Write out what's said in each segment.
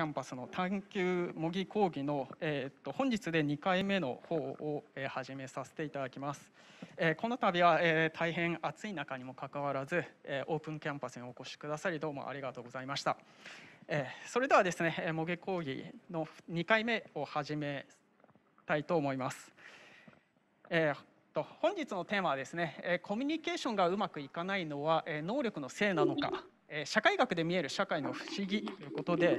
キャンパスの探究模擬講義の、えー、と本日で2回目の方を、え始めさせていただきます。えこの度は、え大変暑い中にもかかわらず、えオープンキャンパスにお越しくださりどうもありがとうございました。えそれではですね模擬講義の2回目を始めたいと思います。えーと本日のテーマはですねコミュニケーションがうまくいかないのは能力のせいなのか社会学で見える社会の不思議ということで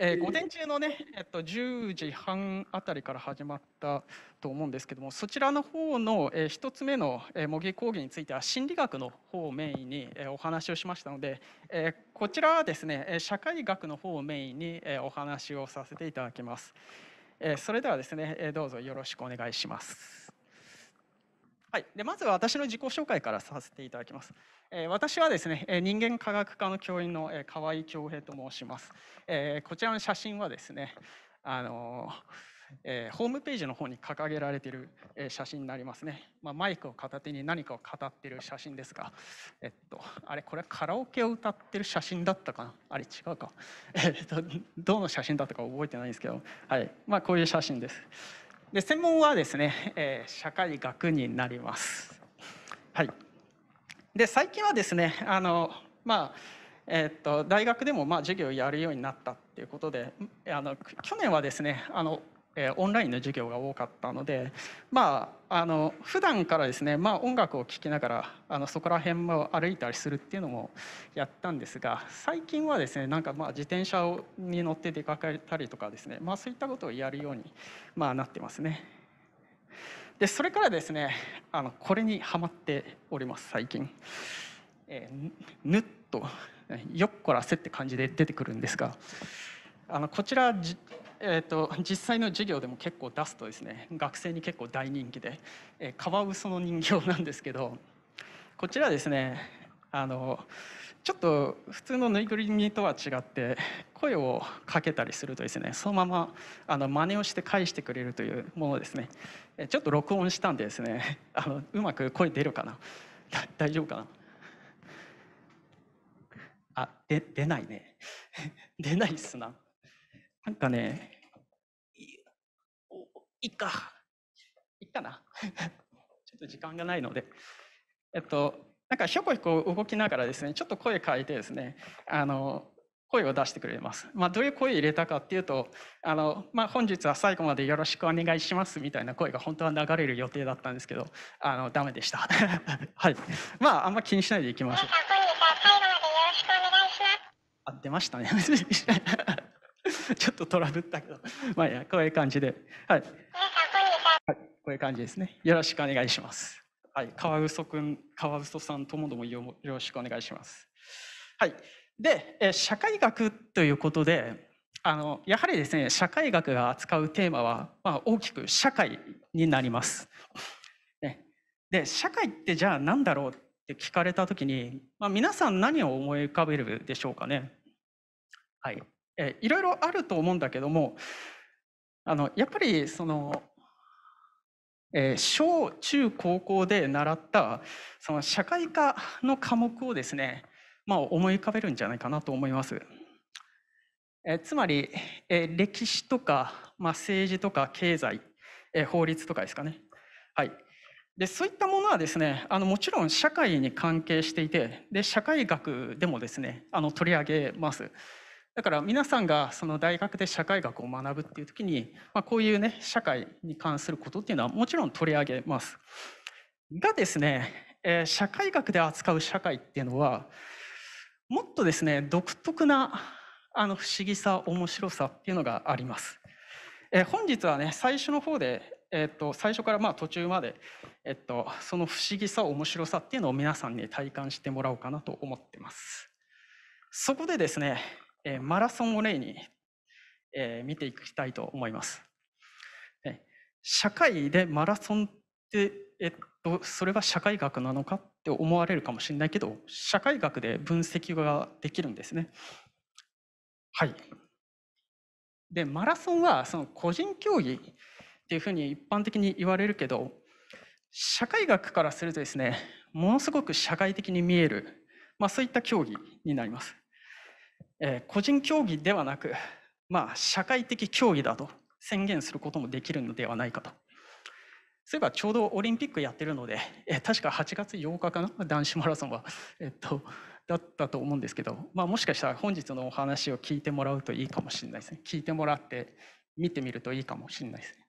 えー、午前中のね、えっと、10時半あたりから始まったと思うんですけどもそちらの方の、えー、1つ目の、えー、模擬講義については心理学の方をメインに、えー、お話をしましたので、えー、こちらはですね社会学の方をメインに、えー、お話をさせていただきます。えー、それではですね、えー、どうぞよろしくお願いします。はい、でまずは私の自己紹介からさせていただきます。えー、私はですね、人間科学科の教員の河合恭平と申します。えー、こちらの写真はですね、あのー、えホームページの方に掲げられている写真になりますね、まあ、マイクを片手に何かを語っている写真ですが、えっと、あれこれはカラオケを歌っている写真だったかなあれ違うか、えっと、どの写真だったか覚えてないんですけど、はいまあ、こういう写真です。で専門はですね、えー、社会学になります。はい、で最近はですねあの、まあえー、っと大学でもまあ授業をやるようになったっていうことであの去年はですねあのえー、オンラインの授業が多かったのでまああの普段からですね、まあ、音楽を聴きながらあのそこら辺も歩いたりするっていうのもやったんですが最近はですねなんかまあ自転車に乗って出かけたりとかですね、まあ、そういったことをやるように、まあ、なってますね。でそれからですねあのこれにはまっております最近。えー、ぬっとよっこらせって感じで出てくるんですがあのこちらえーと、実際の授業でも結構出すとですね学生に結構大人気で、えー、カワウソの人形なんですけどこちらですねあのちょっと普通のぬいぐるみとは違って声をかけたりするとですねそのままあの真似をして返してくれるというものですねちょっと録音したんでですねあのうまく声出るかな 大丈夫かなあで出ないね 出ないっすななんかね、いいっか。いっかな。ちょっと時間がないので。えっと、なんかひょこひこ動きながらですね、ちょっと声変えてですね、あの、声を出してくれます。まあ、どういう声入れたかっていうと、あの、まあ、本日は最後までよろしくお願いしますみたいな声が本当は流れる予定だったんですけど、あの、ダメでした。はい。まあ、あんま気にしないでいきましょう。あ、出ましたね。ちょっとトラブったけど、まあいや、こういう感じで。はい。はい、こういう感じですね。よろしくお願いします。はい、川嘘くん、川嘘さんともどもよろしくお願いします。はい。で、え社会学ということで、あのやはりですね社会学が扱うテーマは、まあ、大きく社会になります。ね、で社会ってじゃあ何だろうって聞かれた時に、まあ、皆さん何を思い浮かべるでしょうかね。はいえいろいろあると思うんだけどもあのやっぱりその、えー、小中高校で習ったその社会科の科目をですね、まあ、思い浮かべるんじゃないかなと思います。えつまり、え歴史とか、まあ、政治とか経済、え法律とかですかね。はい、でそういったものはですねあのもちろん社会に関係していてで社会学でもですねあの取り上げます。だから皆さんがその大学で社会学を学ぶっていう時に、まあ、こういうね社会に関することっていうのはもちろん取り上げます。がですね、えー、社会学で扱う社会っていうのはもっとですね独特なあの不思議さ面白さっていうのがあります。えー、本日はね最初の方で、えー、と最初からまあ途中まで、えー、とその不思議さ面白さっていうのを皆さんに体感してもらおうかなと思ってます。そこでですねえマラソンを例に、え見ていきたいと思います。え社会でマラソンって、えっと、それは社会学なのかって思われるかもしれないけど社会学で分析ができるんですね。はい、でマラソンはその個人競技っていうふうに一般的に言われるけど社会学からするとですねものすごく社会的に見える、まあ、そういった競技になります。えー、個人競技ではなく、まあ、社会的競技だと宣言することもできるのではないかと。そういえばちょうどオリンピックやってるので、えー、確か8月8日かな男子マラソンは、えっと、だったと思うんですけど、まあ、もしかしたら本日のお話を聞いてもらうといいかもしれないですね聞いてもらって見てみるといいかもしれないですね。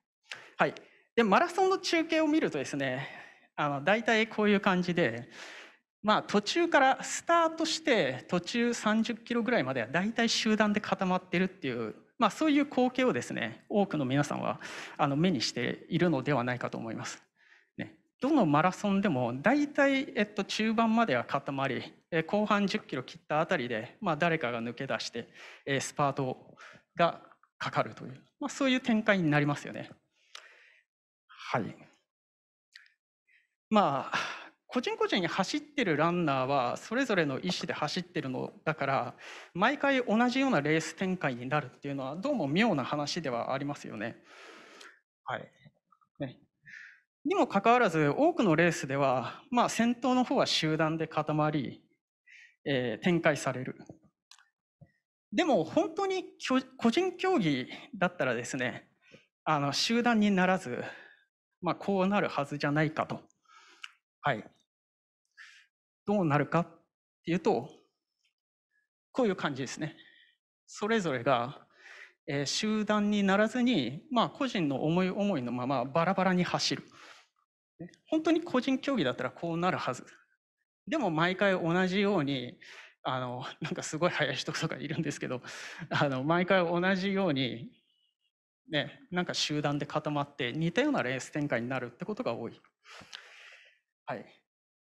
はい、でマラソンの中継を見るとですねあの大体こういう感じでまあ途中からスタートして途中30キロぐらいまでは大体集団で固まってるっていうまあ、そういう光景をですね多くの皆さんはあの目にしているのではないかと思います。ね、どのマラソンでも大体、えっと、中盤までは固まり後半10キロ切ったあたりで、まあ、誰かが抜け出してスパートがかかるという、まあ、そういう展開になりますよね。はいまあ個人個人走ってるランナーはそれぞれの意思で走ってるのだから毎回同じようなレース展開になるっていうのはどうも妙な話ではありますよね。はい、ねにもかかわらず多くのレースでは、まあ、先頭の方は集団で固まり、えー、展開される。でも本当に個人競技だったらですねあの集団にならず、まあ、こうなるはずじゃないかと。はいどうなるかっていうと、こういう感じですね。それぞれが、えー、集団にならずに、まあ、個人の思い思いのままバラバラに走る。本当に個人競技だったらこうなるはず。でも毎回同じように、あの、なんかすごい速い人とかいるんですけど、あの、毎回同じように、ね、なんか集団で固まって似たようなレース展開になるってことが多い。はい。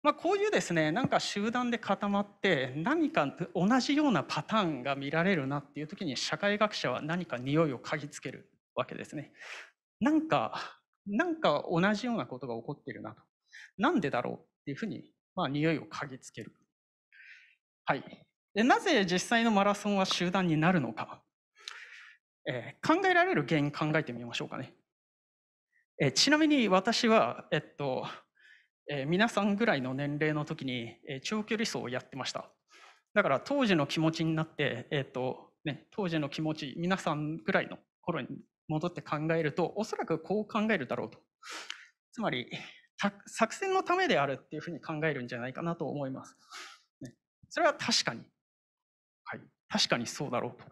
まあ、こういうですねなんか集団で固まって何か同じようなパターンが見られるなっていう時に社会学者は何か匂いを嗅ぎつけるわけですね。なんかなんか同じようなことが起こってるなと。なんでだろうっていうふうに、まあ、匂いを嗅ぎつける。はい。でなぜ実際のマラソンは集団になるのか、えー、考えられる原因考えてみましょうかね。えー、ちなみに私は、えっと、えー、皆さんぐらいの年齢の時に、えー、長距離走をやってました。だから当時の気持ちになって、えーとね、当時の気持ち、皆さんぐらいの頃に戻って考えると、おそらくこう考えるだろうと。つまり、作戦のためであるっていうふうに考えるんじゃないかなと思います。ね、それは確かに、はい、確かにそうだろうと。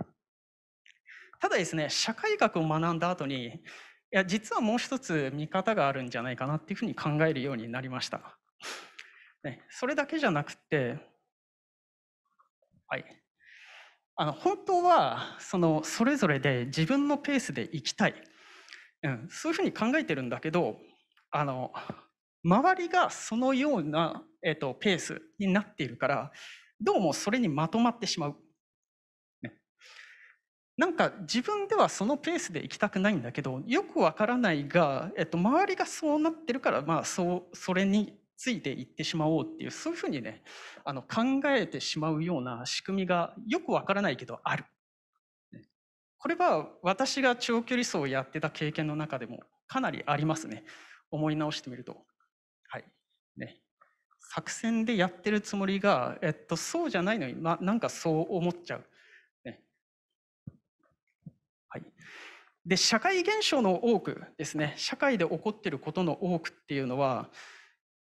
ただですね、社会学を学んだ後に、いや実はもう一つ見方があるんじゃないかなっていうふうに考えるようになりました。ね、それだけじゃなくて、はい、あの本当はそのそれぞれで自分のペースで生きたい、うん、そういうふうに考えてるんだけどあの周りがそのような、えーとペースになっているからどうもそれにまとまってしまう。なんか自分ではそのペースで行きたくないんだけどよくわからないが、えっと、周りがそうなってるから、まあ、そうそれについていってしまおうっていうそういうふうにねあの考えてしまうような仕組みがよくわからないけどある。これは私が長距離走をやってた経験の中でもかなりありますね思い直してみると。はいね、作戦でやってるつもりが、えっと、そうじゃないのに、ま、なんかそう思っちゃう。はい、で社会現象の多くですね社会で起こっていることの多くっていうのは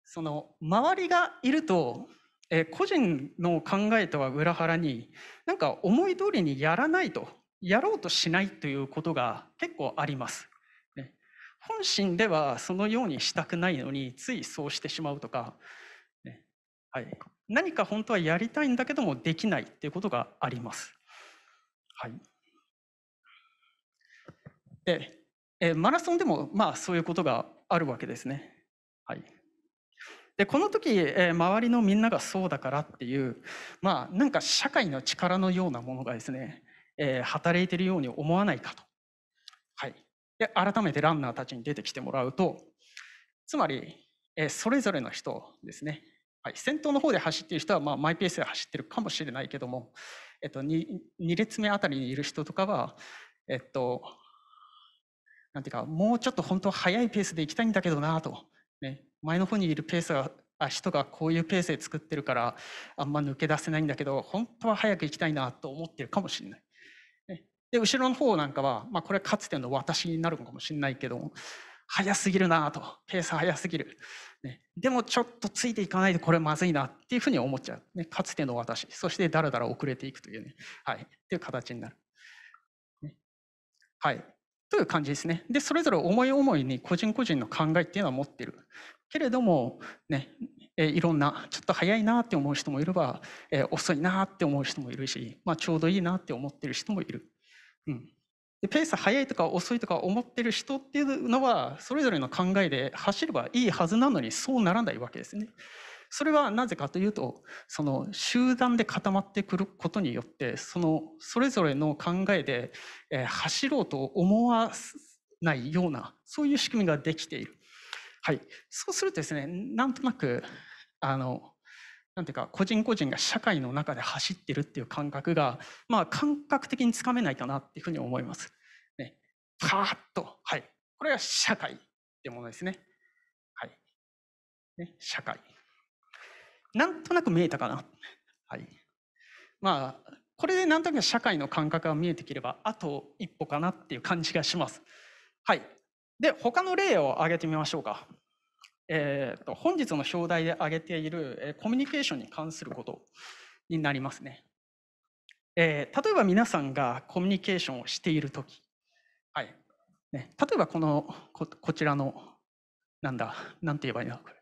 その周りがいると、えー、個人の考えとは裏腹になんか思い通りにやらないとやろうとしないということが結構あります。ね、本心ではそのようにしたくないのについそうしてしまうとか、ねはい、何か本当はやりたいんだけどもできないっていうことがあります。はい、で、えマラソンでもまあそういうことがあるわけですね。はい、でこの時、え周りのみんながそうだからっていうまあなんか社会の力のようなものがですね、え働いてるように思わないかと。はい、で改めてランナーたちに出てきてもらうとつまり、えそれぞれの人ですね、はい、先頭の方で走っている人は、まあ、マイペースで走ってるかもしれないけども、えっと2、2, 列目あたりにいる人とかは、えっと、なんていうか、もうちょっと本当は早いペースで行きたいんだけどなと、ね、前の方にいるペースが、あ人がこういうペースで作ってるから、あんま抜け出せないんだけど、本当は早く行きたいなと思ってるかもしれない。ね、で、後ろの方なんかは、まあ、これはかつての私になるのかもしれないけど、早すぎるなと、ペース早すぎる、ね。でもちょっとついていかないとこれまずいなっていうふうに思っちゃう。ね、かつての私、そしてだらだら遅れていくというね、はい、っていう形になる。ね、はい。という感じですね。で、それぞれ思い思いに個人個人の考えっていうのは持ってる。けれども、ね、えいろんな、ちょっと早いなって思う人もいれば、え遅いなって思う人もいるし、まあ、ちょうどいいなって思ってる人もいる。うん。で、ペース早いとか遅いとか思ってる人っていうのは、それぞれの考えで走ればいいはずなのに、そうならないわけですね。それはなぜかというとその集団で固まってくることによってそのそれぞれの考えで、えー、走ろうと思わないようなそういう仕組みができている。はい、そうするとですねなんとなくあのなんていうか個人個人が社会の中で走ってるっていう感覚が、まあ、感覚的につかめないかなっていうふうに思います。ね、パーッと、はい、これが社会ってものですね。はい、ね社会なんとなく見えたかな。はい。まあ、これでなんとなく社会の感覚が見えてきれば、あと一歩かなっていう感じがします。はい。で、他の例を挙げてみましょうか。えーと、と本日の表題で挙げている、えコミュニケーションに関することになりますね。えー、例えば皆さんがコミュニケーションをしているとき、はいね、例えばこのこちらのなんだなんて言えばいいのこれ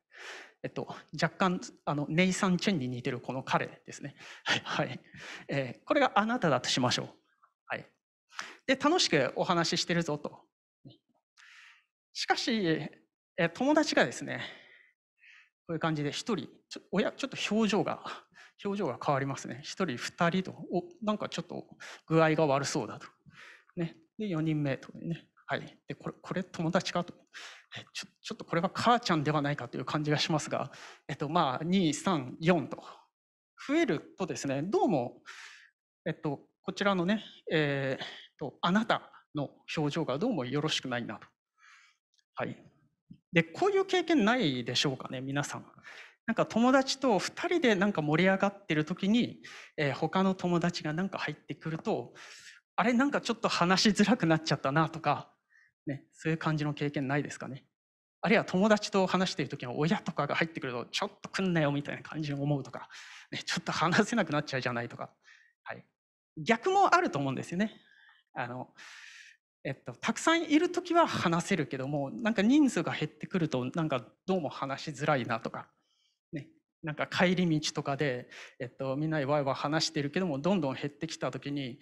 えっと、若干、あの、ネイサン・チェンに似てるこの彼ですね。はい、はい。えー、これがあなただとしましょう。はい。で、楽しくお話ししてるぞと。しかし、え友達がですね、こういう感じで1人、ちょ親ちょっと表情が、表情が変わりますね。1人、2人と、お、なんかちょっと具合が悪そうだと。ね。で、4人目とね。はい、でこれこれ友達かとちょちょっとこれは母ちゃんではないかという感じがしますが、えっとまあ、234と増えるとですねどうも、えっと、こちらのね、えー、っとあなたの表情がどうもよろしくないなと。はい、でこういう経験ないでしょうかね皆さん。なんか友達と2人でなんか盛り上がってる時に、えー、他の友達がなんか入ってくるとあれなんかちょっと話しづらくなっちゃったなとかね、そういう感じの経験ないですかね。あるいは友達と話している時の親とかが入ってくると、ちょっと来んなよみたいな感じに思うとか、ね、ちょっと話せなくなっちゃうじゃないとか、はい、逆もあると思うんですよね。あのえっと、たくさんいる時は話せるけどもなんか人数が減ってくるとなんかどうも話しづらいなとか、なんか帰り道とかで、えっと、みんなでワイワイ話してるけどもどんどん減ってきた時に、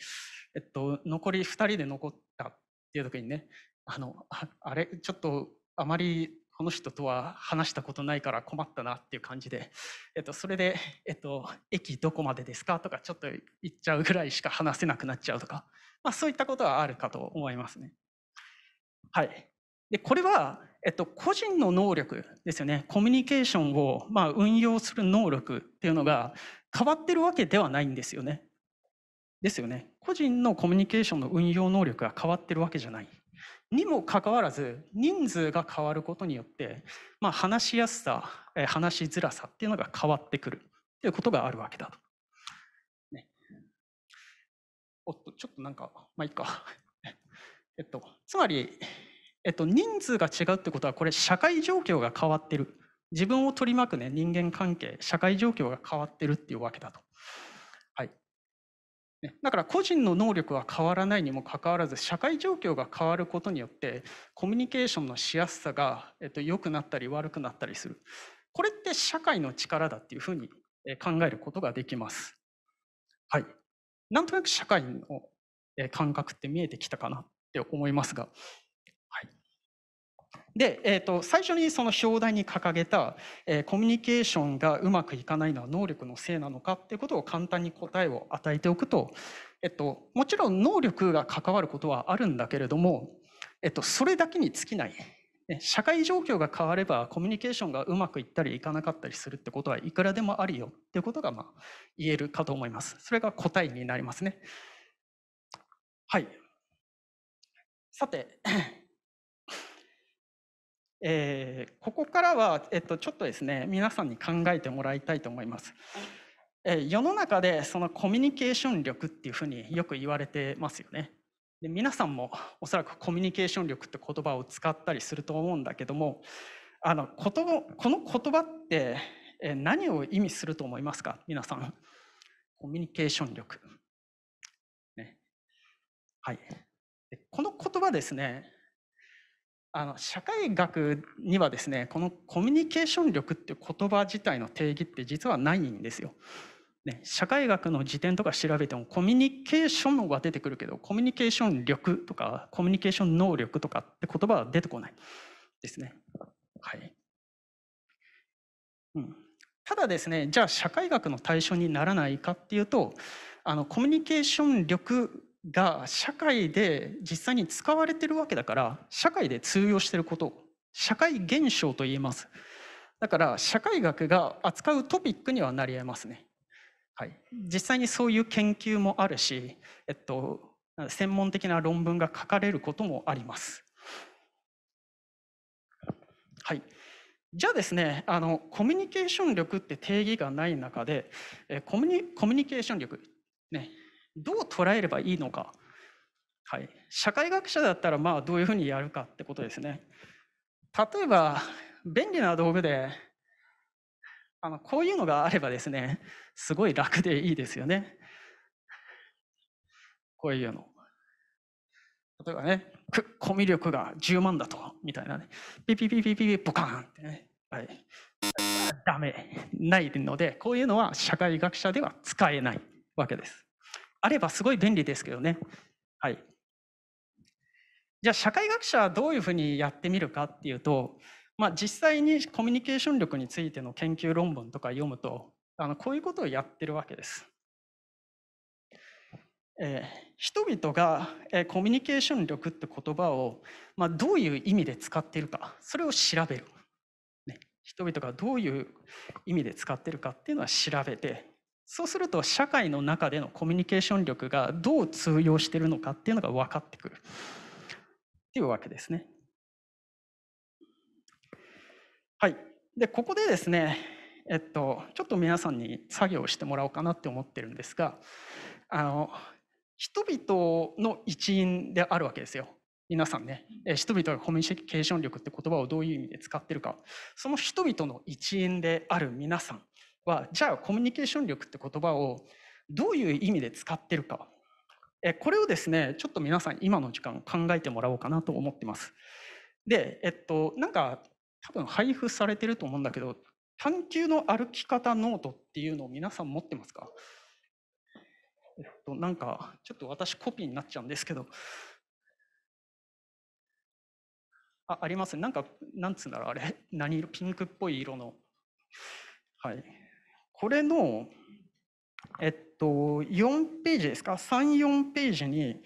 えっと、残り2人で残ったっていう時にねあのあれちょっとあまりこの人とは話したことないから困ったなっていう感じで、えっと、それで、えっと、駅どこまでですかとかちょっと言っちゃうぐらいしか話せなくなっちゃうとか、まあ、そういったことはあるかと思いますね。はい、でこれは、えっと、個人の能力ですよねコミュニケーションを、まあ、運用する能力っていうのが変わってるわけではないんですよね。ですよね。個人のコミュニケーションの運用能力が変わってるわけじゃない。にもかかわらず人数が変わることによって、まあ、話しやすさ話しづらさっていうのが変わってくるっていうことがあるわけだと。ね、おっとちょっとなんかまあいいか。えっと、つまり、えっと、人数が違うってことはこれ社会状況が変わってる自分を取り巻く、ね、人間関係社会状況が変わってるっていうわけだと。だから個人の能力は変わらないにもかかわらず社会状況が変わることによってコミュニケーションのしやすさが、えっと、良くなったり悪くなったりするこれって社会の力だっていうふうに考えることができます。はい、なんとなく社会の感覚って見えてきたかなって思いますがで、えーと、最初にその表題に掲げた、えー、コミュニケーションがうまくいかないのは能力のせいなのかっていうことを簡単に答えを与えておくと、えっと、もちろん能力が関わることはあるんだけれども、えっと、それだけに尽きない。社会状況が変わればコミュニケーションがうまくいったりいかなかったりするってことはいくらでもあるよっていうことがまあ言えるかと思います。それが答えになりますね。はい。さてえー、ここからは、えっと、ちょっとですね皆さんに考えてもらいたいと思います。えー、世の中でそのコミュニケーション力っていうふうによく言われてますよね。で皆さんもおそらくコミュニケーション力って言葉を使ったりすると思うんだけどもあのことこの言葉って何を意味すると思いますか皆さん。コミュニケーション力。ね、はい。この言葉ですねあの社会学にはですねこのコミュニケーション力っていう言葉自体の定義って実はないんですよ。ね、社会学の辞典とか調べてもコミュニケーションが出てくるけどコミュニケーション力とかコミュニケーション能力とかって言葉は出てこないですね。はい、うん、ただですねじゃあ社会学の対象にならないかっていうとあのコミュニケーション力が社会で実際に使われてるわけだから社会で通用してること社会現象と言えますだから社会学が扱うトピックにはなり得ますね、はい、実際にそういう研究もあるし、えっと、専門的な論文が書かれることもありますはいじゃあですねあのコミュニケーション力って定義がない中でコミュニコミュニケーション力ねどう捉えればいいのか、はい、社会学者だったらまあどういうふうにやるかってことですね。例えば便利な道具であのこういうのがあればですねすごい楽でいいですよね。こういうの。例えばね、コミュ力が10万だと、みたいなね。ピピピピピピ、ポカーンってね。はい。ダメ。ないので、こういうのは社会学者では使えないわけです。あればすごい便利ですけどね。はい。じゃあ社会学者はどういうふうにやってみるかっていうと、まあ、実際にコミュニケーション力についての研究論文とか読むとあのこういうことをやってるわけです。えー、人々が、えー、コミュニケーション力って言葉を、まあ、どういう意味で使っているかそれを調べる、ね、人々がどういう意味で使っているかっていうのは調べてそうすると社会の中でのコミュニケーション力がどう通用してるのかっていうのが分かってくるっていうわけですね。はい、でここでですね、えっと、ちょっと皆さんに作業してもらおうかなって思ってるんですがあの人々の一員であるわけですよ。皆さんね人々がコミュニケーション力って言葉をどういう意味で使ってるかその人々の一員である皆さんは、じゃあコミュニケーション力って言葉をどういう意味で使ってるか。これをですね、ちょっと皆さん今の時間考えてもらおうかなと思ってます。で、えっと、なんか多分配布されてると思うんだけど、探求の歩き方ノートっていうのを皆さん持ってますかえっと、なんかちょっと私コピーになっちゃうんですけど、あありますなんか、なんつうんだろう、あれ、何色、ピンクっぽい色の。はい。これの、えっと、4ページですか3、4ページに、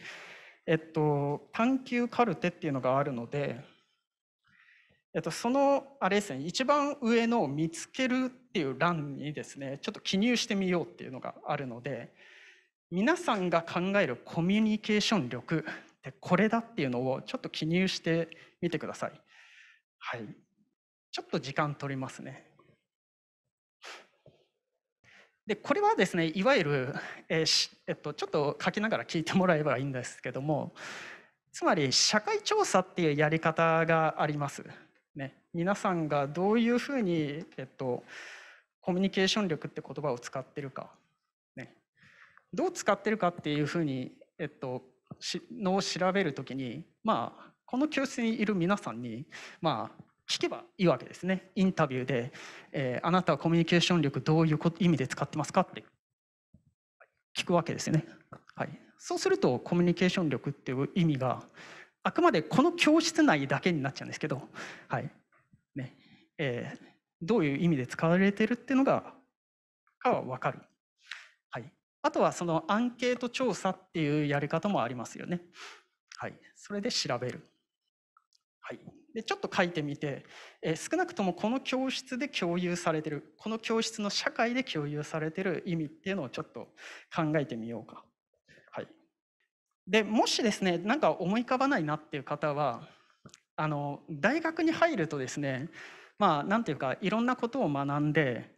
えっと、探求カルテっていうのがあるので、えっと、そのあれですね一番上の「見つける」っていう欄にですねちょっと記入してみようっていうのがあるので皆さんが考えるコミュニケーション力ってこれだっていうのをちょっと記入してみてください。はい、ちょっと時間取りますね。でこれはですねいわゆる、えー、えっと、ちょっと書きながら聞いてもらえばいいんですけどもつまり社会調査っていうやり方があります。ね、皆さんがどういうふうに、えっと、コミュニケーション力って言葉を使ってるか、ね、どう使ってるかっていうふうに、えっと、のを調べるときに、まあ、この教室にいる皆さんに、まあ、聞けばいいわけですね。インタビューで、えー、あなたはコミュニケーション力どういう意味で使ってますかって聞くわけですよね。はい、そうするとコミュニケーション力っていう意味があくまでこの教室内だけになっちゃうんですけど、はいねえー、どういう意味で使われてるっていうのがかは分かる。はい、あとはそのアンケート調査っていうやり方もありますよね。はい、それで調べる。はいでちょっと書いてみて、えー、少なくともこの教室で共有されてるこの教室の社会で共有されてる意味っていうのをちょっと考えてみようか。はい、でもしですねなんか思い浮かばないなっていう方はあの大学に入るとですねまあ何ていうかいろんなことを学んで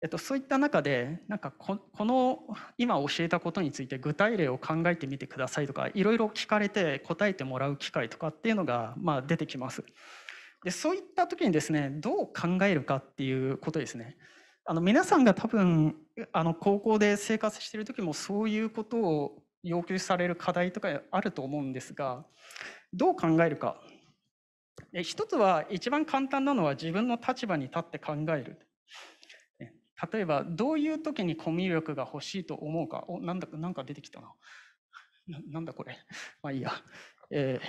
えっと、そういった中でなんかこの今教えたことについて具体例を考えてみてくださいとかいろいろ聞かれて答えてもらう機会とかっていうのが、まあ、出てきます。でそういった時にですねどう考えるかっていうことですね。あの皆さんが多分あの高校で生活してる時もそういうことを要求される課題とかあると思うんですがどう考えるか。一つは一番簡単なのは自分の立場に立って考える。例えばどういう時にコミュ力が欲しいと思うかおなんだかなんか出てきたな ななんだこれ まあいいや、えー、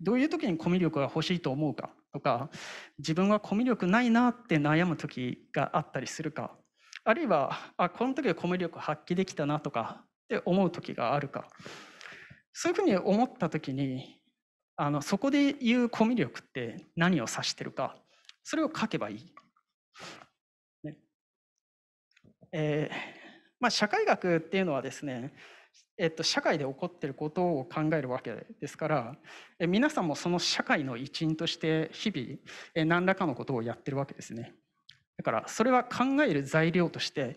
どういう時にコミュ力が欲しいと思うかとか自分はコミュ力ないなって悩む時があったりするかあるいはあこの時はコミュ力発揮できたなとかって思う時があるかそういうふうに思った時にあのそこで言うコミュ力って何を指してるかそれを書けばいいえー、まあ、社会学っていうのはですね、えっと、社会で起こってることを考えるわけですから皆さんもその社会の一員として日々何らかのことをやってるわけですね。だからそれは考える材料として、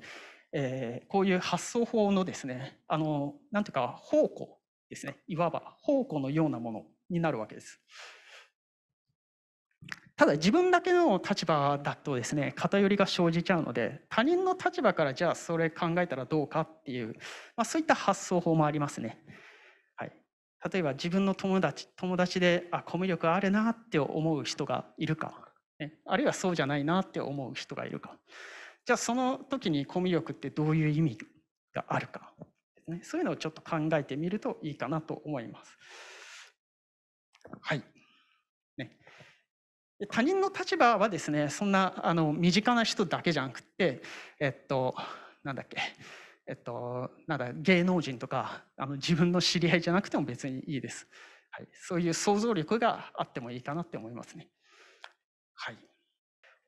えー、こういう発想法のですねあのなんていうか方向ですねいわば方向のようなものになるわけです。ただ自分だけの立場だとですね偏りが生じちゃうので他人の立場からじゃあそれ考えたらどうかっていう、まあ、そういった発想法もありますね。はい、例えば自分の友達友達であコミュ力あるなって思う人がいるか、ね、あるいはそうじゃないなって思う人がいるかじゃあその時にコミュ力ってどういう意味があるか、ね、そういうのをちょっと考えてみるといいかなと思います。はい他人の立場はですねそんなあの身近な人だけじゃなくてえっとなんだっけえっとなんだ芸能人とかあの自分の知り合いじゃなくても別にいいです、はい、そういう想像力があってもいいかなって思いますねはい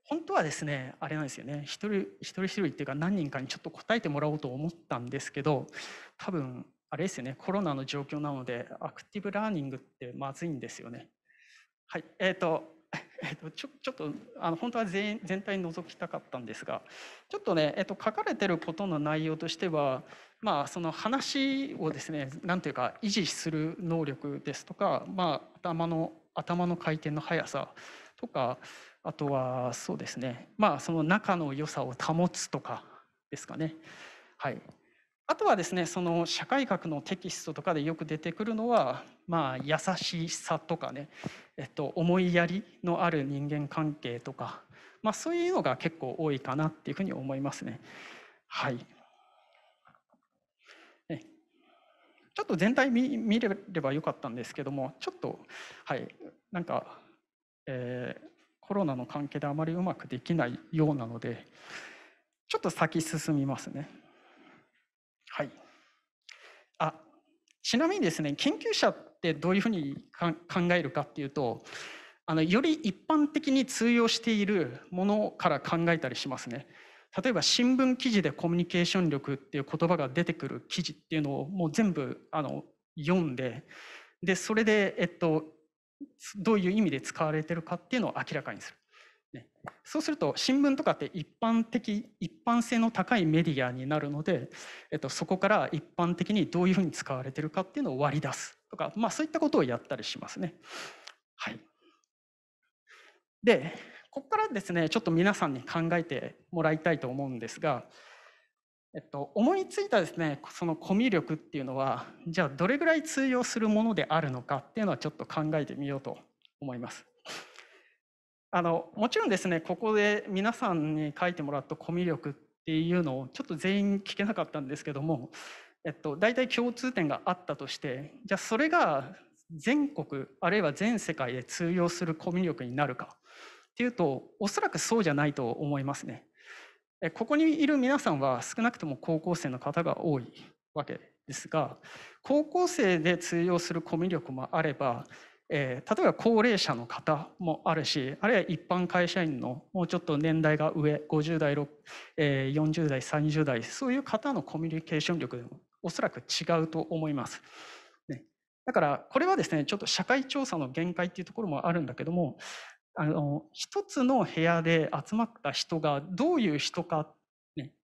本当はですねあれなんですよね一人一人一人っていうか何人かにちょっと答えてもらおうと思ったんですけど多分あれですよねコロナの状況なのでアクティブラーニングってまずいんですよねはいえっ、ー、とえっと、ちょちょっとあの本当は全全体覗きたかったんですがちょっとね、えっと、書かれてることの内容としては、まあ、その話をですね何ていうか維持する能力ですとか、まあ、頭の頭の回転の速さとかあとはそうですねまあその仲の良さを保つとかですかね。はい、あとはですねその社会学のテキストとかでよく出てくるのは、まあ、優しさとかね、えっと、思いやりのある人間関係とか、まあ、そういうのが結構多いかなっていうふうに思いますね。はい、ちょっと全体見見れればよかったんですけどもちょっとはいなんか、えー、コロナの関係であまりうまくできないようなのでちょっと先進みますね。ちなみにですね研究者ってどういうふうに考えるかっていうとあのより一般的に通用しているものから考えたりしますね。例えば新聞記事でコミュニケーション力っていう言葉が出てくる記事っていうのをもう全部あの読んででそれで、えっと、どういう意味で使われてるかっていうのを明らかにする。そうすると新聞とかって一般的一般性の高いメディアになるので、えっと、そこから一般的にどういうふうに使われてるかっていうのを割り出すとか、まあ、そういったことをやったりしますね。はい、でここからですねちょっと皆さんに考えてもらいたいと思うんですが、えっと、思いついたですねそのコミュ力っていうのはじゃあどれぐらい通用するものであるのかっていうのはちょっと考えてみようと思います。あのもちろんですねここで皆さんに書いてもらったコミュ力っていうのをちょっと全員聞けなかったんですけども、えっと、大体共通点があったとしてじゃあそれが全国あるいは全世界で通用するコミュ力になるかっていうとおそらくそうじゃないと思いますね。ここにいる皆さんは少なくとも高校生の方が多いわけですが高校生で通用するコミュ力もあればえー、例えば高齢者の方もあるしあるいは一般会社員のもうちょっと年代が上50代、えー、40代30代そういう方のコミュニケーション力でもおそらく違うと思います。ね、だからこれはですねちょっと社会調査の限界っていうところもあるんだけどもあの一つの部屋で集まった人がどういう人か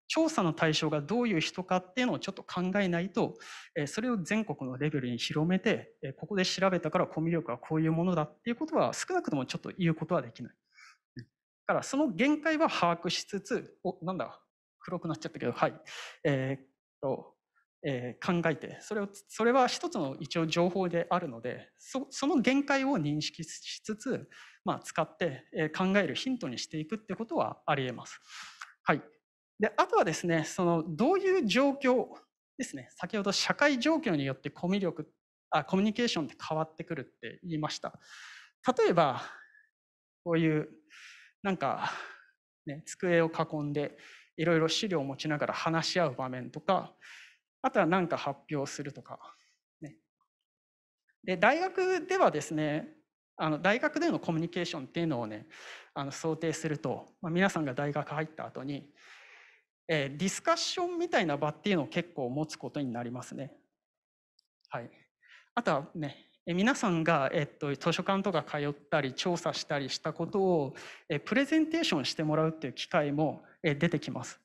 調査の対象がどういう人かっていうのをちょっと考えないと、それを全国のレベルに広めて、ここで調べたからコミュ力はこういうものだっていうことは少なくともちょっと言うことはできない。だからその限界は把握しつつ、お、なんだ、黒くなっちゃったけど、はい。えー、と、えー、考えて、それを、それは一つの一応情報であるので、そその限界を認識しつつ、まあ、使って、え考えるヒントにしていくってことはあり得ます。はい。で、あとはですね、その、どういう状況ですね。先ほど社会状況によってコミュ力、あ、コミュニケーションって変わってくるって言いました。例えば、こういう、なんか、ね、机を囲んで、いろいろ資料を持ちながら話し合う場面とか、あとは何か発表するとか、ね。で、大学ではですね、あの大学でのコミュニケーションっていうのをねあの想定すると、まあ、皆さんが大学入った後にえディスカッションみたいな場っていうのを結構持つことになりますね。はい、あとはね皆さんが、えっと、図書館とか通ったり調査したりしたことをプレゼンテーションしてもらうっていう機会も出てきます。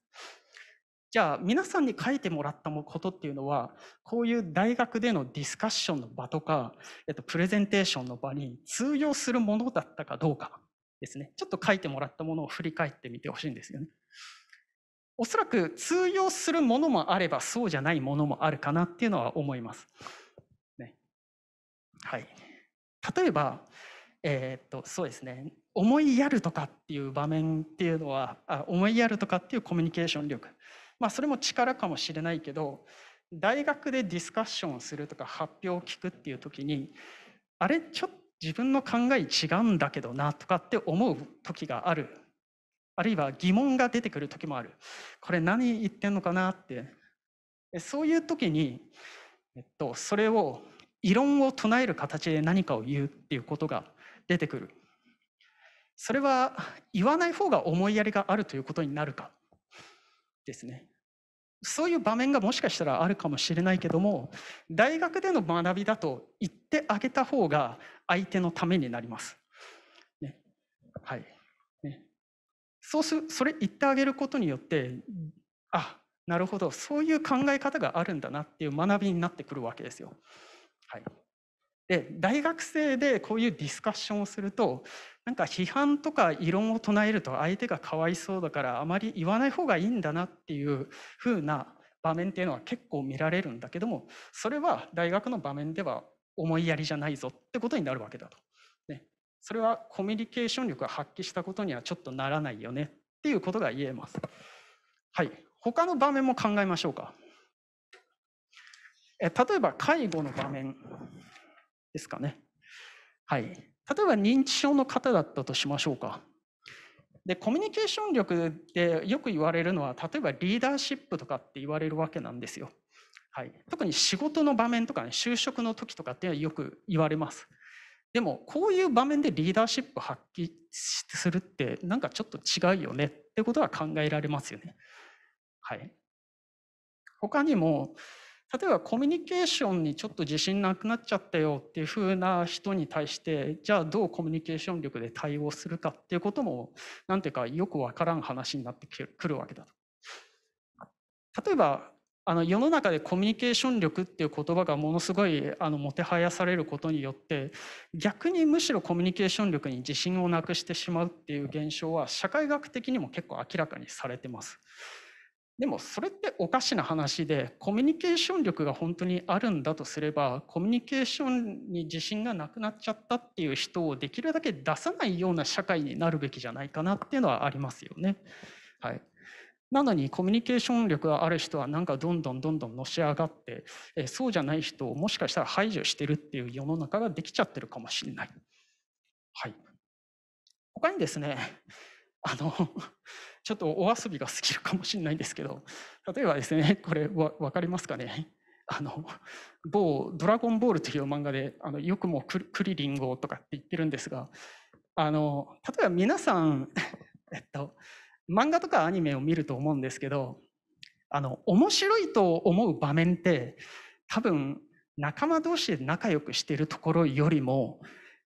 じゃあ皆さんに書いてもらったことっていうのはこういう大学でのディスカッションの場とか、えっと、プレゼンテーションの場に通用するものだったかどうかですねちょっと書いてもらったものを振り返ってみてほしいんですよね。おそらく通用するものもあればそうじゃないものもあるかなっていうのは思います。ね、はい、例えば、えー、っとそうですね思いやるとかっていう場面っていうのはあ思いやるとかっていうコミュニケーション力、まあ、それも力かもしれないけど大学でディスカッションするとか発表を聞くっていう時にあれちょっと自分の考え違うんだけどなとかって思う時があるあるいは疑問が出てくる時もあるこれ何言ってんのかなってそういう時に、えっと、それを異論を唱える形で何かを言うっていうことが出てくるそれは言わない方が思いやりがあるということになるかですねそういう場面がもしかしたらあるかもしれないけども大学での学びだと言ってあげた方が相手のためになります。ねはいそうすそれ言ってあげることによってあなるほどそういう考え方があるんだなっていう学びになってくるわけですよ。はい、で大学生でこういうディスカッションをするとなんか批判とか異論を唱えると相手がかわいそうだからあまり言わない方がいいんだなっていう風な場面っていうのは結構見られるんだけどもそれは大学の場面では思いやりじゃないぞってことになるわけだと。それはコミュニケーション力を発揮したことにはちょっとならないよねっていうことが言えます。はい、他の場面も考えましょうか。え例えば介護の場面ですかね。はい、例えば認知症の方だったとしましょうか。でコミュニケーション力ってよく言われるのは例えばリーダーシップとかって言われるわけなんですよ。はい、特に仕事の場面とか、ね、就職の時とかってよく言われます。でもこういう場面でリーダーシップ発揮するってなんかちょっと違うよねってことは考えられますよね。はい、他にも例えばコミュニケーションにちょっと自信なくなっちゃったよっていうふうな人に対してじゃあどうコミュニケーション力で対応するかっていうことも何ていうかよくわからん話になってくるわけだと。例えばあの世の中でコミュニケーション力っていう言葉がものすごいあのもてはやされることによって逆にむしろコミュニケーション力に自信をなくしてしまうっていう現象は社会学的にも結構明らかにされてます。でもそれっておかしな話でコミュニケーション力が本当にあるんだとすればコミュニケーションに自信がなくなっちゃったっていう人をできるだけ出さないような社会になるべきじゃないかなっていうのはありますよね。はい、なのにコミュニケーション力がある人はなんかどんどんどんどんのし上がって、えそうじゃない人をもしかしたら排除してるっていう世の中ができちゃってるかもしれない。はい。他にですね、あの、ちょっとお遊びが過ぎるかもしれないんですけど、例えばですね、これわ分かりますかねあの某「ドラゴンボール」という漫画であのよくもクリリンゴとかって言ってるんですがあの例えば皆さん、えっと、漫画とかアニメを見ると思うんですけど、あの、面白いと思う場面って、多分、仲間同士で仲良くしてるところよりも、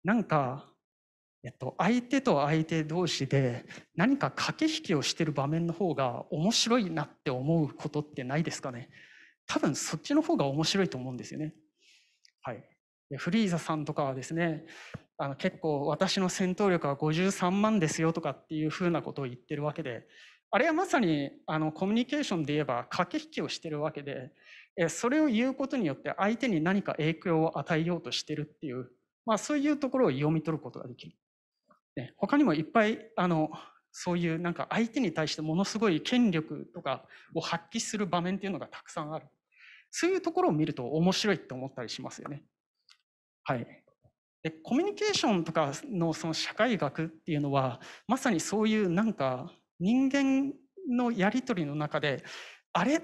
なんか、えっと、相手と相手同士で何か駆け引きをしてる場面の方が面白いなって思うことってないですかね多分そっちの方が面白いと思うんですよね。はい。フリーザさんとかはですね、あの結構私の戦闘力は53万ですよとかっていうふうなことを言ってるわけであれはまさにあのコミュニケーションで言えば駆け引きをしてるわけでそれを言うことによって相手に何か影響を与えようとしてるっていう、まあ、そういうところを読み取ることができる。ね、他にもいっぱいあのそういうなんか相手に対してものすごい権力とかを発揮する場面っていうのがたくさんある。そういうところを見ると面白いって思ったりしますよね。はい。でコミュニケーションとかのその社会学っていうのはまさにそういうなんか人間のやり取りの中であれっ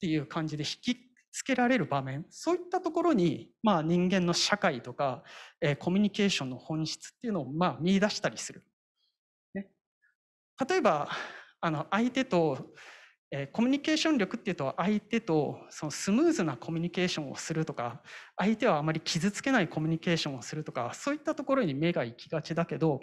ていう感じで引きつけられる場面そういったところに、まあ、人間の社会とか、えー、コミュニケーションの本質っていうのを、まあ、見出したりする。ね、例えばあの相手とえコミュニケーション力っていうと相手とそのスムーズなコミュニケーションをするとか相手はあまり傷つけないコミュニケーションをするとかそういったところに目が行きがちだけど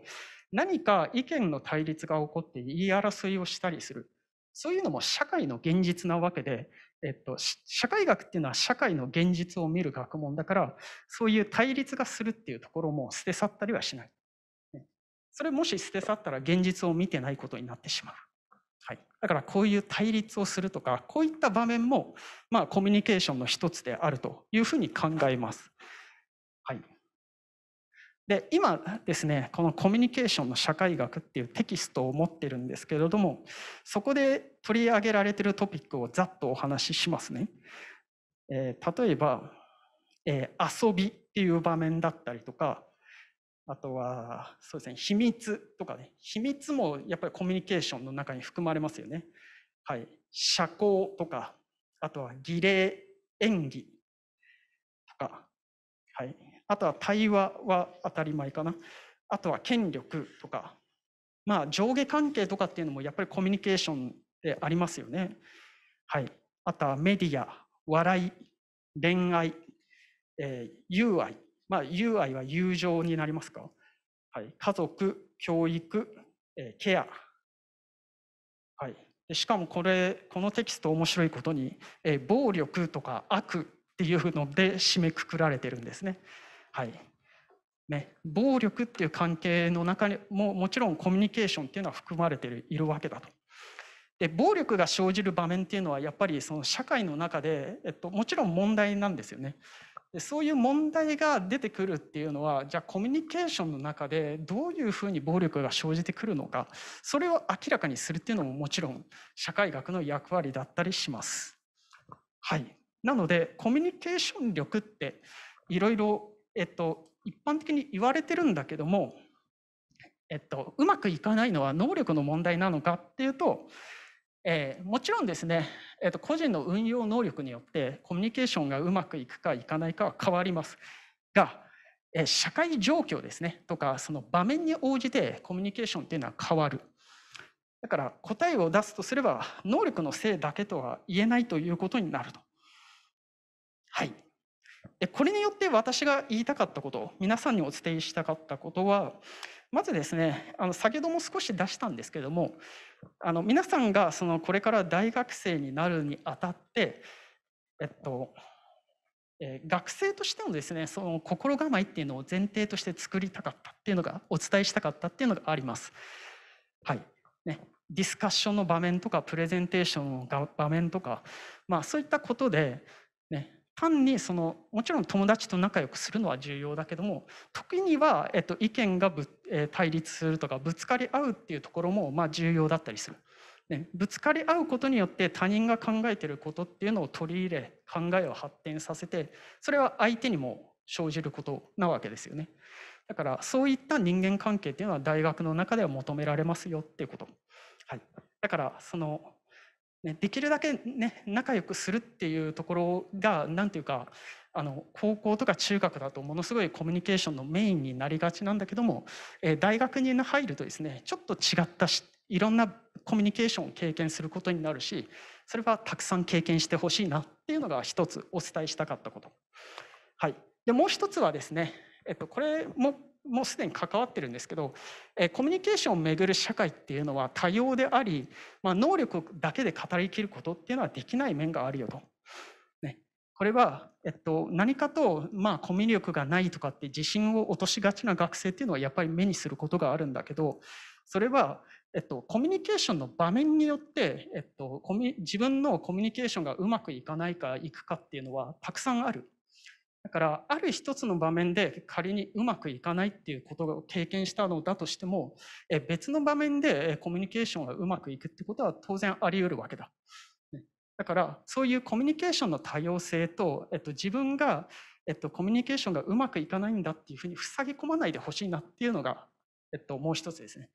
何か意見の対立が起こって言い争いをしたりするそういうのも社会の現実なわけで、えっと、社会学っていうのは社会の現実を見る学問だからそういう対立がするっていうところも捨て去ったりはしないそれもし捨て去ったら現実を見てないことになってしまう。はい、だからこういう対立をするとかこういった場面も、まあ、コミュニケーションの一つであるというふうに考えます。はい、で今ですねこの「コミュニケーションの社会学」っていうテキストを持ってるんですけれどもそこで取り上げられてるトピックをざっとお話ししますね。えー、例えば、えー、遊びっていう場面だったりとかあとは、そうですね、秘密とかね、秘密もやっぱりコミュニケーションの中に含まれますよね。はい。社交とか、あとは儀礼、演技とか、はい。あとは対話は当たり前かな。あとは権力とか、まあ上下関係とかっていうのもやっぱりコミュニケーションでありますよね。はい。あとはメディア、笑い、恋愛、えー、友愛。まあ、友愛は友情になりますか、はい、家族、教育、えー、ケア、はい、でしかもこれこのテキスト面白いことに、えー、暴力とか悪っていうので締めくくられてるんですね。はいね、暴力っていう関係の中にももちろんコミュニケーションっていうのは含まれているわけだと。で暴力が生じる場面っていうのはやっぱりその社会の中で、えっと、もちろん問題なんですよね。でそういう問題が出てくるっていうのはじゃあコミュニケーションの中でどういうふうに暴力が生じてくるのかそれを明らかにするっていうのももちろん社会学の役割だったりします。はい、なのでコミュニケーション力っていろいろ、えっと、一般的に言われてるんだけども、えっと、うまくいかないのは能力の問題なのかっていうとえー、もちろんですね、えーと、個人の運用能力によってコミュニケーションがうまくいくかいかないかは変わりますが、えー、社会状況ですねとかその場面に応じてコミュニケーションっていうのは変わるだから答えを出すとすれば能力のせいだけとは言えないということになるとはいでこれによって私が言いたかったこと皆さんにお伝えしたかったことはまずですねあの先ほども少し出したんですけどもあの皆さんがそのこれから大学生になるにあたって、えっとえー、学生としてのですねその心構えっていうのを前提として作りたかったっていうのがお伝えしたかったっていうのがあります。はいね、ディスカッションの場面とかプレゼンテーションの場面とか、まあ、そういったことで、ね、単にそのもちろん友達と仲良くするのは重要だけども時には、えっと、意見がぶ、え対立するとかぶつかり合うっていうところもまあ重要だったりする、ね、ぶつかり合うことによって他人が考えてることっていうのを取り入れ考えを発展させてそれは相手にも生じることなわけですよねだからそういった人間関係っていうのは大学の中では求められますよっていうこと、はい、だからそのね、できるだけ、ね、仲良くするっていうところが何ていうかあの高校とか中学だとものすごいコミュニケーションのメインになりがちなんだけども、え大学に入るとですねちょっと違ったいろんなコミュニケーションを経験することになるしそれはたくさん経験してほしいなっていうのが一つお伝えしたかったこと。はい、でもう一つはですね、えっと、これももうすでに関わってるんですけど、えコミュニケーションをめぐる社会っていうのは多様であり、まあ、能力だけで語りきることっていうのはできない面があるよと。ね、これは、えっと、何かと、まあ、コミュ力がないとかって自信を落としがちな学生っていうのはやっぱり目にすることがあるんだけどそれは、えっと、コミュニケーションの場面によって、えっと、自分のコミュニケーションがうまくいかないかいくかっていうのはたくさんある。だから、ある一つの場面で仮にうまくいかないっていうことを経験したのだとしても、別の場面でコミュニケーションがうまくいくってことは当然あり得るわけだ。だから、そういうコミュニケーションの多様性と、えっと、自分が、えっと、コミュニケーションがうまくいかないんだっていうふうに塞ぎ込まないでほしいなっていうのが、えっと、もう一つですね。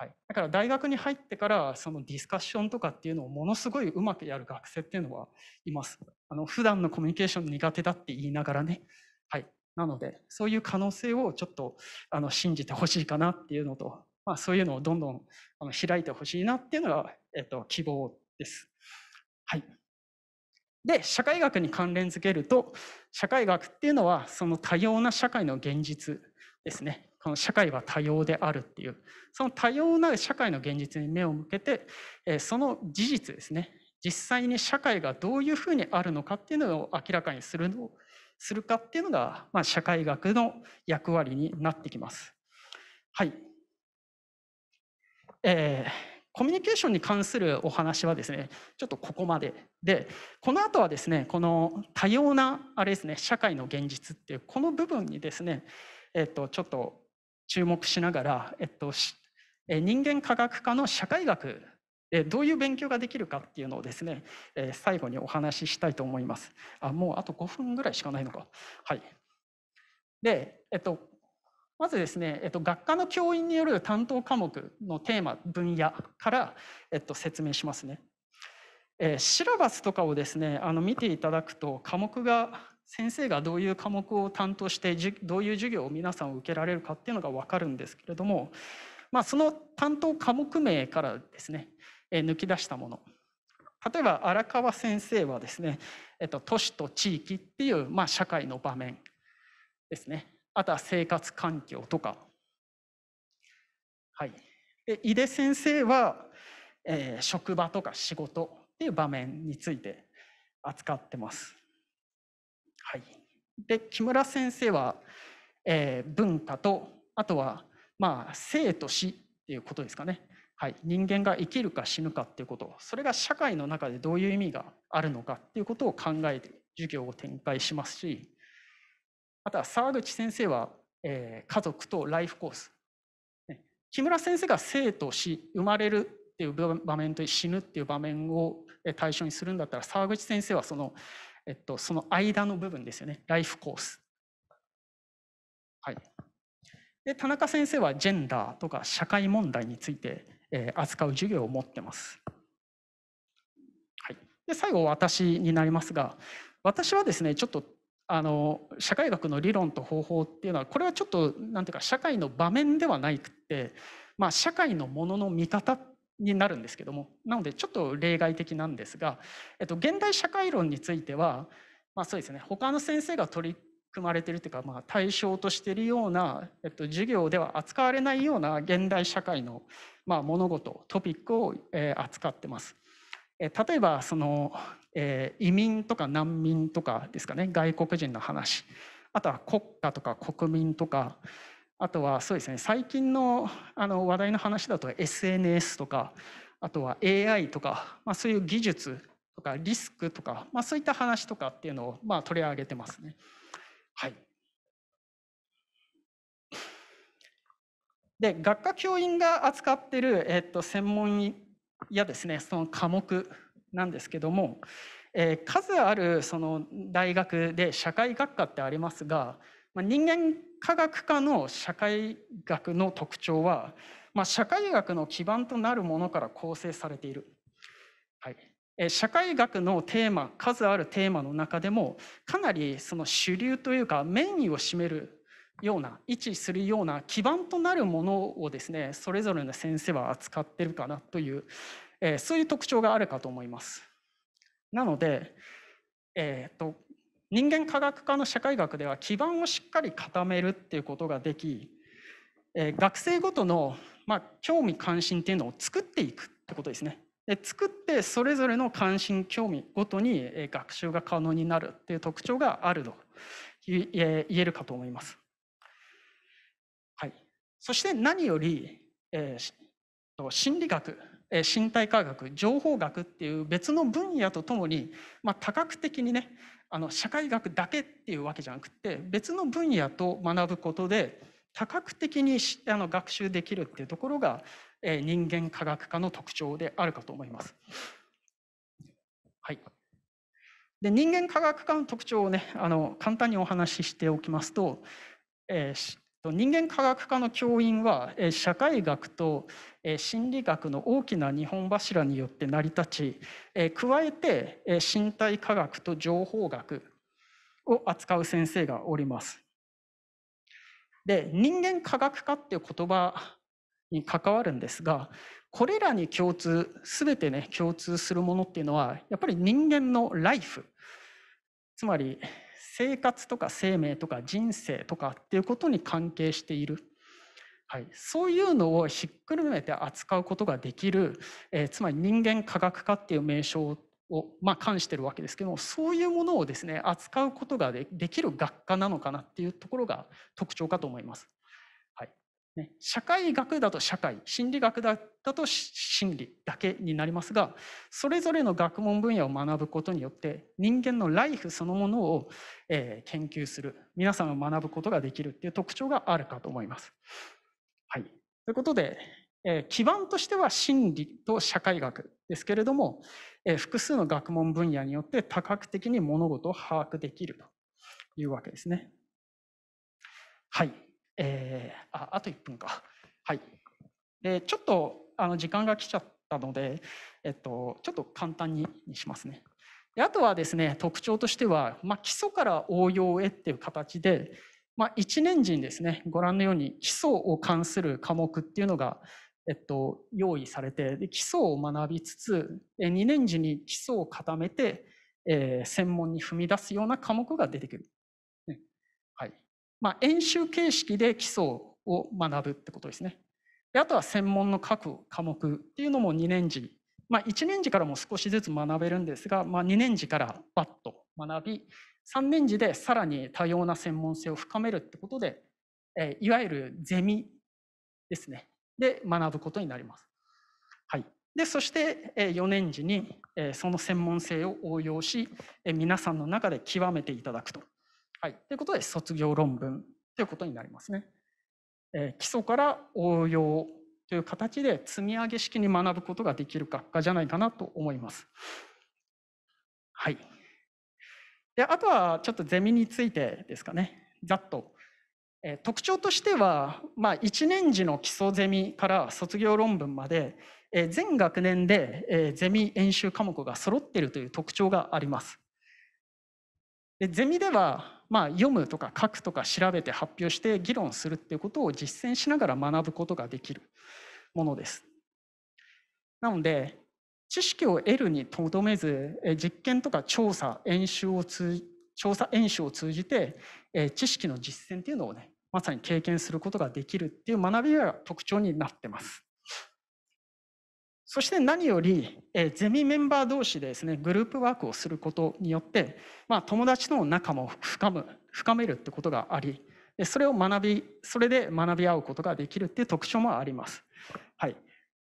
はい、だから大学に入ってからそのディスカッションとかっていうのをものすごいうまくやる学生っていうのはいます。あの普段のコミュニケーション苦手だって言いながらね。はい、なのでそういう可能性をちょっとあの信じてほしいかなっていうのと、まあ、そういうのをどんどんあの開いてほしいなっていうのが、えっと、希望です。はい、で社会学に関連づけると社会学っていうのはその多様な社会の現実ですね。の社会は多様であるっていうその多様な社会の現実に目を向けて、えその事実ですね実際に社会がどういうふうにあるのかっていうのを明らかにするのをするかっていうのが、まあ、社会学の役割になってきます。はい、えー、コミュニケーションに関するお話はですねちょっとここまででこの後はですねこの多様なあれですね社会の現実っていうこの部分にですねえっ、とちょっと注目しながら、えっと、人間科学科の社会学でどういう勉強ができるかっていうのをですね、最後にお話ししたいと思います。あもうあと5分ぐらいしかないのか。はい、で、えっと、まずですね、えっと、学科の教員による担当科目のテーマ分野から、えっと、説明しますね。えー、シラバスとかをですねあの見ていただくと科目が先生がどういう科目を担当してどういう授業を皆さん受けられるかっていうのが分かるんですけれども、まあ、その担当科目名からですね、え抜き出したもの例えば荒川先生はですね、えっと、都市と地域っていう、まあ、社会の場面ですねあとは生活環境とか、はい、で井出先生は、えー、職場とか仕事っていう場面について扱ってます。はい、で木村先生は、えー、文化とあとはまあ生と死っていうことですかね、はい、人間が生きるか死ぬかっていうことそれが社会の中でどういう意味があるのかっていうことを考えて授業を展開しますしあとは沢口先生は、えー、家族とライフコース木村先生が生と死生まれるっていう場面と死ぬっていう場面を対象にするんだったら沢口先生はそのえっと、その間の部分ですよねライフコース。はい、で田中先生はジェンダーとか社会問題について、えー、扱う授業を持ってます。はい、で最後私になりますが私はですねちょっとあの社会学の理論と方法っていうのはこれはちょっと何ていうか社会の場面ではなくて、まあ、社会のものの見方っになるんですけどもなのでちょっと例外的なんですが、えっと、現代社会論については、まあ、そうですね他の先生が取り組まれてるというか、まあ、対象としているような、えっと、授業では扱われないような現代社会の、まあ、物事トピックを、えー、扱ってます。えー、例えばその、えー、移民とか難民とかですかね外国人の話あとは国家とか国民とかあとはそうですね最近のあの話題の話だと SNS とかあとは AI とか、まあ、そういう技術とかリスクとか、まあ、そういった話とかっていうのをまあ取り上げてますね。はい、で学科教員が扱ってる、えっと、専門やですねその科目なんですけども、えー、数あるその大学で社会学科ってありますが、まあ、人間科学科の社会学の特徴は、まあ、社会学の基盤となるものから構成されている。はい、社会学のテーマ数あるテーマの中でもかなりその主流というかメ位を占めるような位置するような基盤となるものをですねそれぞれの先生は扱ってるかなという、えー、そういう特徴があるかと思います。なので、えーと人間科学科の社会学では基盤をしっかり固めるっていうことができ、えー、学生ごとの、まあ、興味関心っていうのを作っていくってことですね。で作ってそれぞれの関心興味ごとに、えー、学習が可能になるっていう特徴があると言えるかと思います。はい、そして何より、えー、心理学身体科学情報学っていう別の分野とともに、まあ、多角的にねあの社会学だけっていうわけじゃなくて別の分野と学ぶことで多角的にあの学習できるっていうところが、え人間科学科の特徴であるかと思います。はい、で人間科学科の特徴をねあの簡単にお話ししておきますと、えー、人間科学科の教員は社会学と心理学の大きな2本柱によって成り立ち加えて身体科学と情報学を扱う先生がおります。で人間科学科っていう言葉に関わるんですがこれらに共通全てね共通するものっていうのはやっぱり人間のライフつまり生活とか生命とか人生とかっていうことに関係している、はい、そういうのをひっくるめて扱うことができる、えー、つまり人間科学化っていう名称を、まあ、関してるわけですけどもそういうものをですね扱うことができる学科なのかなっていうところが特徴かと思います。ね、社会学だと社会心理学だと心理だけになりますがそれぞれの学問分野を学ぶことによって人間のライフそのものを、えー、研究する皆さんを学ぶことができるっていう特徴があるかと思います。はい、ということで、えー、基盤としては心理と社会学ですけれども、えー、複数の学問分野によって多角的に物事を把握できるというわけですね。はいえー、ああと1分か。はい。で、ちょっとあの時間が来ちゃったので、えっと、ちょっと簡単にしますね。であとはですね、特徴としては、まあ、基礎から応用へっていう形で、まあ、1年時にですね、ご覧のように基礎を関する科目っていうのが、えっと、用意されてで、基礎を学びつつ、2年時に基礎を固めて、えー、専門に踏み出すような科目が出てくる。まあ、演習形式で基礎を学ぶってことですね。であとは専門の各科目っていうのも2年次、まあ、1年次からも少しずつ学べるんですが、まあ、2年次からバッと学び3年次でさらに多様な専門性を深めるってことで、えいわゆるゼミですねで学ぶことになります。はい、でそして4年次にその専門性を応用し皆さんの中で極めていただくとはい、ということで卒業論文ということになりますね。えー、基礎から応用という形で積み上げ式に学ぶことができる学科じゃないかなと思います。はい。であとはちょっとゼミについてですかね。ざっと。えー、特徴としては、まあ、1年次の基礎ゼミから卒業論文まで、えー、全学年で、えー、ゼミ演習科目が揃っているという特徴があります。でゼミではまあ、読むとか書くとか調べて発表して議論するっていうことを実践しながら学ぶことができるものです。なので知識を得るにとどめず実験とか調査演習を通調査演習を通じて知識の実践っていうのをねまさに経験することができるっていう学びが特徴になってます。そして何より、えゼミメンバー同士でですねグループワークをすることによって、まあ、友達との仲も深む深めるってことがありそれを学びそれで学び合うことができるっていう特徴もあります。はい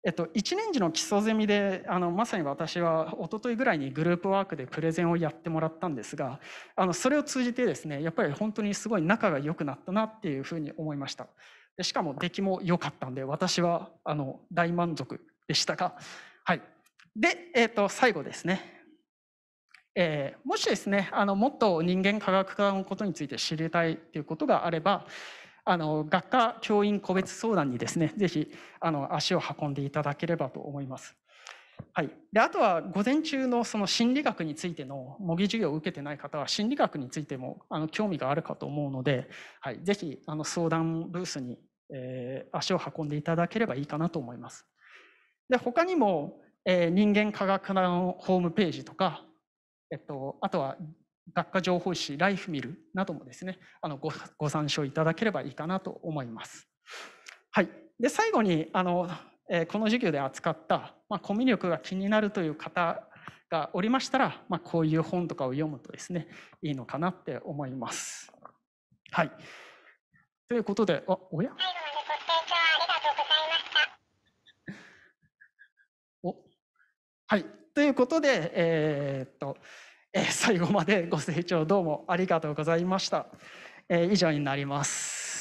えっと、1年次の基礎ゼミであのまさに私はおとといぐらいにグループワークでプレゼンをやってもらったんですがあのそれを通じてですねやっぱり本当にすごい仲が良くなったなっていうふうに思いました。しかも出来も良かったんで私はあの大満足でしたか。はい、で、えーと、最後ですね。えー、もしですねあのもっと人間科学科のことについて知りたいということがあればあの学科教員個別相談にですね是非あの足を運んでいただければと思います。はい、であとは午前中のその心理学についての模擬授業を受けてない方は心理学についてもあの興味があるかと思うので、はい、ぜひあの相談ブースに、えー、足を運んでいただければいいかなと思います。で、他にも、えー、人間科学のホームページとか、えっと、あとは学科情報誌ライフミルなどもですね、あのごご参照いただければいいかなと思います。はい。で、最後に、あの、えー、この授業で扱った、まあ、コミュ力が気になるという方がおりましたら、まあ、こういう本とかを読むとですね、いいのかなって思います。はい。ということで、あ、おや、はい。ということで、えー、っと、えー、最後までご清聴どうもありがとうございました。えー、以上になります。